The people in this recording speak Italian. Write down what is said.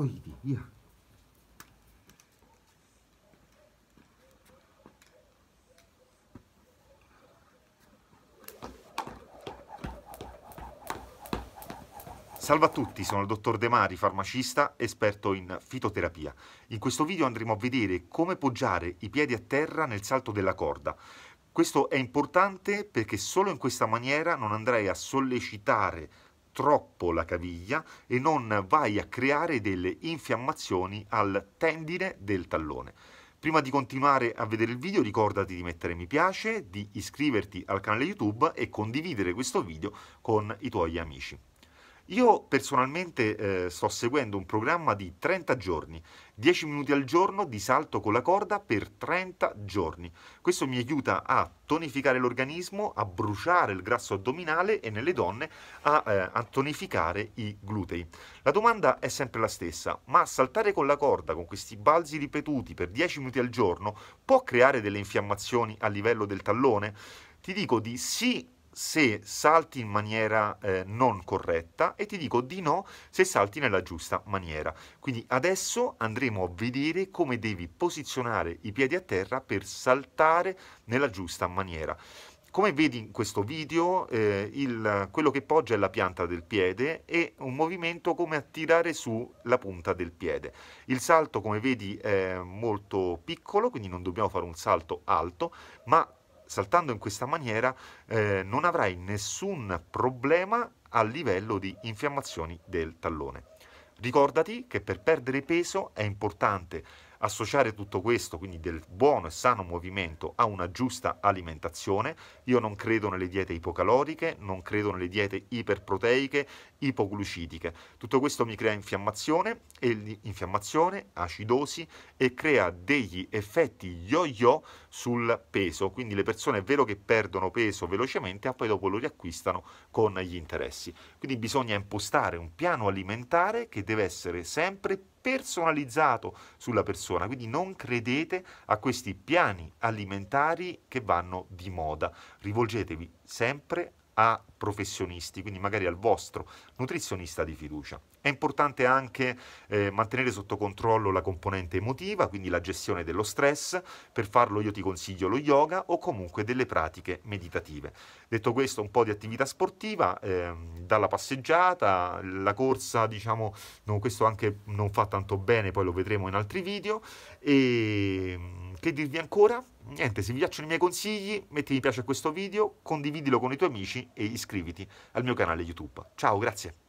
Oidi, via. Salve a tutti, sono il dottor De Mari, farmacista, esperto in fitoterapia. In questo video andremo a vedere come poggiare i piedi a terra nel salto della corda. Questo è importante perché solo in questa maniera non andrei a sollecitare troppo la caviglia e non vai a creare delle infiammazioni al tendine del tallone. Prima di continuare a vedere il video ricordati di mettere mi piace, di iscriverti al canale YouTube e condividere questo video con i tuoi amici. Io personalmente eh, sto seguendo un programma di 30 giorni, 10 minuti al giorno di salto con la corda per 30 giorni. Questo mi aiuta a tonificare l'organismo, a bruciare il grasso addominale e nelle donne a, eh, a tonificare i glutei. La domanda è sempre la stessa, ma saltare con la corda, con questi balzi ripetuti per 10 minuti al giorno, può creare delle infiammazioni a livello del tallone? Ti dico di sì se salti in maniera eh, non corretta e ti dico di no se salti nella giusta maniera. Quindi adesso andremo a vedere come devi posizionare i piedi a terra per saltare nella giusta maniera. Come vedi in questo video, eh, il, quello che poggia è la pianta del piede e un movimento come attirare su la punta del piede. Il salto, come vedi, è molto piccolo, quindi non dobbiamo fare un salto alto, ma saltando in questa maniera eh, non avrai nessun problema a livello di infiammazioni del tallone. Ricordati che per perdere peso è importante associare tutto questo, quindi del buono e sano movimento, a una giusta alimentazione. Io non credo nelle diete ipocaloriche, non credo nelle diete iperproteiche, ipoglucidiche. Tutto questo mi crea infiammazione, e infiammazione acidosi e crea degli effetti yo-yo sul peso. Quindi le persone è vero che perdono peso velocemente, ma poi dopo lo riacquistano con gli interessi. Quindi bisogna impostare un piano alimentare che deve essere sempre più personalizzato sulla persona, quindi non credete a questi piani alimentari che vanno di moda, rivolgetevi sempre a professionisti, quindi magari al vostro nutrizionista di fiducia. È importante anche eh, mantenere sotto controllo la componente emotiva, quindi la gestione dello stress, per farlo io ti consiglio lo yoga o comunque delle pratiche meditative. Detto questo, un po' di attività sportiva, eh, dalla passeggiata, la corsa, diciamo, no, questo anche non fa tanto bene, poi lo vedremo in altri video, e ehm, che dirvi ancora? Niente, se vi piacciono i miei consigli, metti mi piace a questo video, condividilo con i tuoi amici e iscriviti al mio canale YouTube. Ciao, grazie.